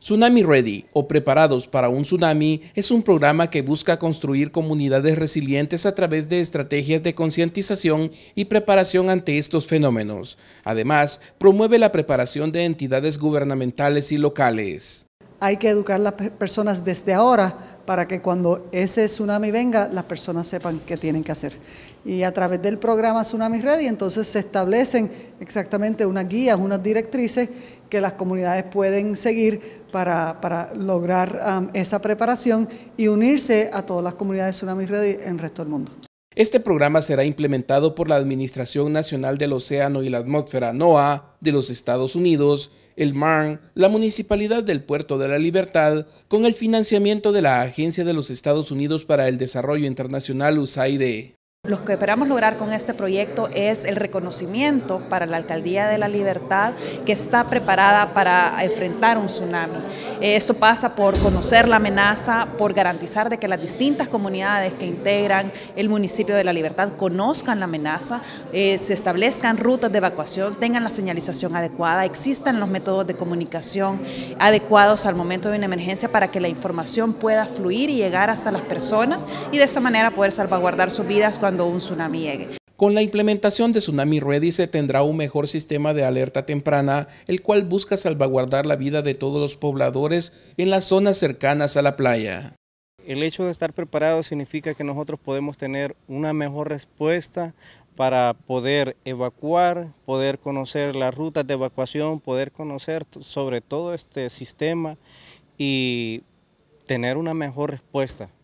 Tsunami Ready o Preparados para un Tsunami es un programa que busca construir comunidades resilientes a través de estrategias de concientización y preparación ante estos fenómenos. Además, promueve la preparación de entidades gubernamentales y locales. Hay que educar a las personas desde ahora para que cuando ese tsunami venga, las personas sepan qué tienen que hacer. Y a través del programa Tsunami Ready, entonces se establecen exactamente unas guías, unas directrices que las comunidades pueden seguir para, lograr um, esa preparación y unirse a todas las comunidades Tsunami en el resto del mundo. Este programa será implementado por la Administración Nacional del Océano y la Atmósfera NOAA de los Estados Unidos, el MARN, la Municipalidad del Puerto de la Libertad, con el financiamiento de la Agencia de los Estados Unidos para el Desarrollo Internacional USAID. E. Lo que esperamos lograr con este proyecto es el reconocimiento para la Alcaldía de la Libertad que está preparada para enfrentar un tsunami. Eh, esto pasa por conocer la amenaza, por garantizar de que las distintas comunidades que integran el municipio de la Libertad conozcan la amenaza, eh, se establezcan rutas de evacuación, tengan la señalización adecuada, existan los métodos de comunicación adecuados al momento de una emergencia para que la información pueda fluir y llegar hasta las personas y de esa manera poder salvaguardar sus vidas cuando un tsunami Con la implementación de Tsunami Ready se tendrá un mejor sistema de alerta temprana, el cual busca salvaguardar la vida de todos los pobladores en las zonas cercanas a la playa. El hecho de estar preparados significa que nosotros podemos tener una mejor respuesta para poder evacuar, poder conocer las rutas de evacuación, poder conocer sobre todo este sistema y tener una mejor respuesta.